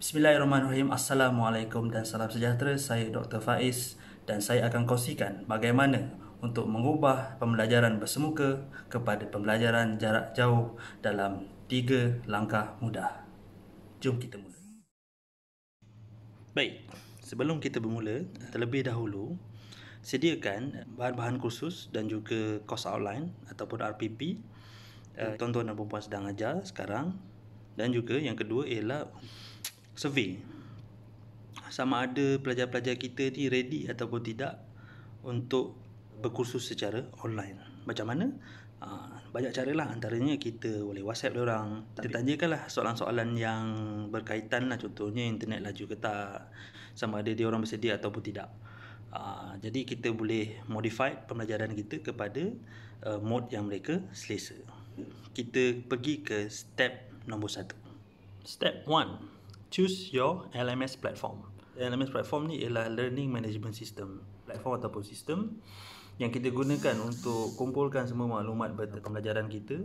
Bismillahirrahmanirrahim. Assalamualaikum dan salam sejahtera. Saya Dr. Faiz dan saya akan kongsikan bagaimana untuk mengubah pembelajaran bersemuka kepada pembelajaran jarak jauh dalam tiga langkah mudah. Jom kita mula. Baik, sebelum kita bermula, terlebih dahulu, sediakan bahan-bahan khusus dan juga kos outline ataupun RPP eh, tuan-tuan dan perempuan sedang ajar sekarang dan juga yang kedua ialah survey sama ada pelajar-pelajar kita ni ready ataupun tidak untuk berkursus secara online. Macam mana? Ha, banyak caralah antaranya kita boleh WhatsApp dia orang. Kita tanyakanlah soalan-soalan yang berkaitan lah contohnya internet laju ke tak. Sama ada dia orang bersedia ataupun tidak. Ah, jadi kita boleh modify pembelajaran kita kepada eh, mode yang mereka selesa. Kita pergi ke step nombor satu. Step one choose your LMS platform. LMS platform ni ialah learning management system, platform ataupun sistem yang kita gunakan untuk kumpulkan semua maklumat pembelajaran kita.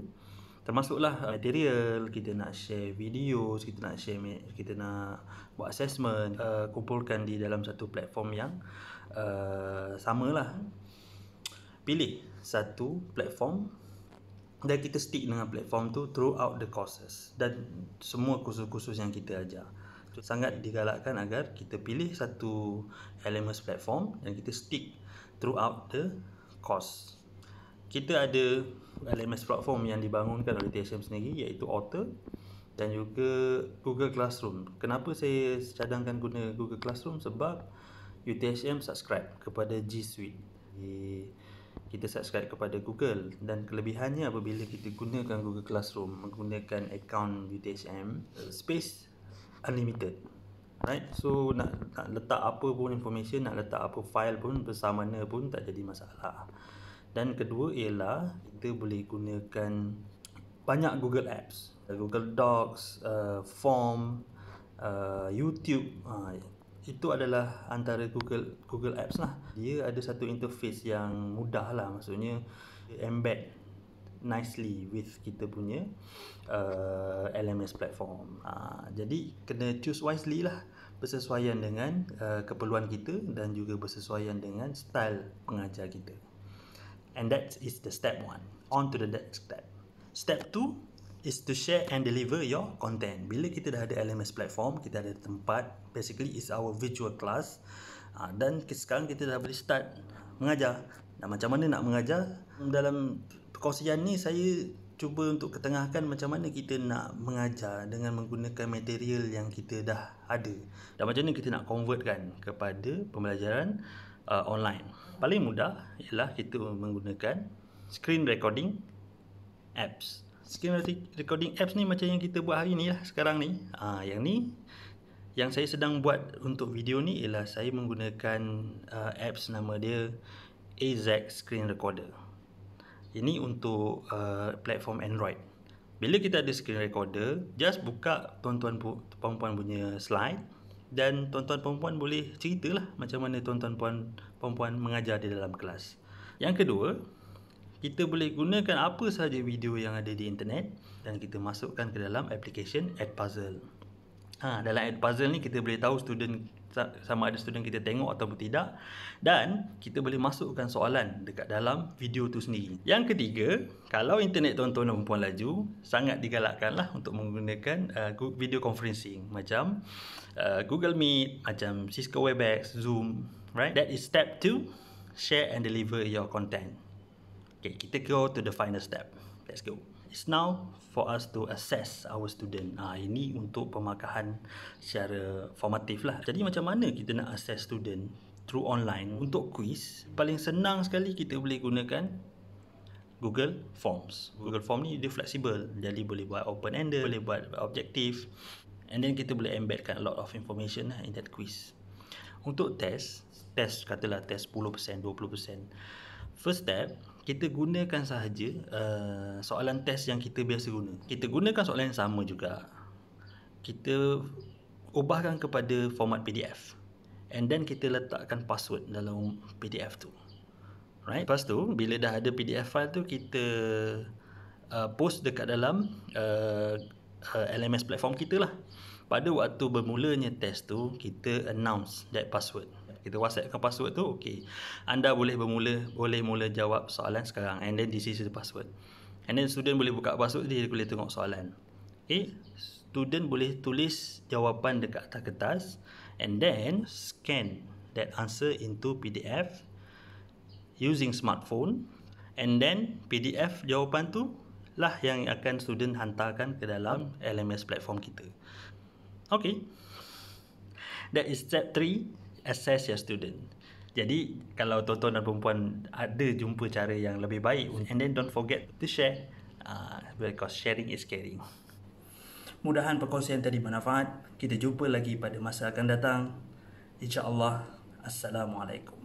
Termasuklah uh, material kita nak share video, kita nak share kita nak buat assessment uh, kumpulkan di dalam satu platform yang uh, samalah. Pilih satu platform dan kita stick dengan platform tu throughout the courses dan semua kursus-kursus yang kita ajar so, sangat digalakkan agar kita pilih satu LMS platform dan kita stick throughout the course kita ada LMS platform yang dibangunkan oleh TSM sendiri iaitu Author dan juga Google Classroom kenapa saya cadangkan guna Google Classroom sebab UTSM subscribe kepada G Suite kita subscribe kepada Google dan kelebihannya apabila kita gunakan Google Classroom menggunakan akaun UTHM space unlimited right so nak, nak letak apa pun information nak letak apa file pun bersamanya pun tak jadi masalah dan kedua ialah kita boleh gunakan banyak Google Apps Google Docs uh, form uh, YouTube uh, itu adalah antara Google Google Apps lah. Dia ada satu interface yang mudah lah, maksudnya embed nicely with kita punya uh, LMS platform. Uh, jadi kena choose wisely lah, bersesuaian dengan uh, keperluan kita dan juga bersesuaian dengan style pengajar kita. And that is the step one. On to the next step. Step two is to share and deliver your content. Bila kita dah ada LMS platform, kita ada tempat, basically is our virtual class. Uh, dan sekarang kita dah boleh start mengajar. Nah, macam mana nak mengajar? Dalam perkongsian ni saya cuba untuk ketengahkan macam mana kita nak mengajar dengan menggunakan material yang kita dah ada. Dan macam mana kita nak convertkan kepada pembelajaran uh, online. Paling mudah ialah kita menggunakan screen recording apps schematic recording apps ni macam yang kita buat hari ni lah sekarang ni ha, yang ni yang saya sedang buat untuk video ni ialah saya menggunakan uh, apps nama dia AZAC Screen Recorder ini untuk uh, platform Android bila kita ada screen recorder just buka tuan-tuan perempuan punya slide dan tuan-tuan perempuan boleh ceritalah macam mana tuan-tuan perempuan mengajar di dalam kelas yang kedua kita boleh gunakan apa sahaja video yang ada di internet dan kita masukkan ke dalam application Adpuzzle. Ha, dalam Adpuzzle ni kita boleh tahu student sama ada student kita tengok atau tidak dan kita boleh masukkan soalan dekat dalam video tu sendiri. Yang ketiga, kalau internet tuan-tuan dan puan laju, sangat digalakkanlah untuk menggunakan uh, video conferencing macam uh, Google Meet, macam Cisco Webex, Zoom, right? That is step 2, share and deliver your content. Okay, kita go to the final step. Let's go. It's now for us to assess our student. Ah ha, ini untuk pemakahan secara formatif lah. Jadi macam mana kita nak assess student through online untuk quiz? Paling senang sekali kita boleh gunakan Google Forms. Google Form ni dia fleksibel. Jadi boleh buat open-ended, boleh buat objektif. And then kita boleh embedkan a lot of information lah in that quiz. Untuk test, test katalah test 10%, 20%. First step kita gunakan sahaja uh, soalan test yang kita biasa guna. Kita gunakan soalan yang sama juga. Kita ubahkan kepada format PDF. And then kita letakkan password dalam PDF tu. Right? Lepas tu, bila dah ada PDF file tu, kita uh, post dekat dalam uh, uh, LMS platform kita lah. Pada waktu bermulanya test tu, kita announce that password kita ke kan password tu okey anda boleh bermula boleh mula jawab soalan sekarang and then this is the password and then student boleh buka password dia boleh tengok soalan okey student boleh tulis jawapan dekat atas kertas and then scan that answer into pdf using smartphone and then pdf jawapan tu lah yang akan student hantarkan ke dalam LMS platform kita. Okay. That is step assess your student. Jadi kalau tuan-tuan dan perempuan ada jumpa cara yang lebih baik and then don't forget to share uh, because sharing is caring. Mudahan perkongsian tadi manfaat. Kita jumpa lagi pada masa akan datang. Insya-Allah. Assalamualaikum.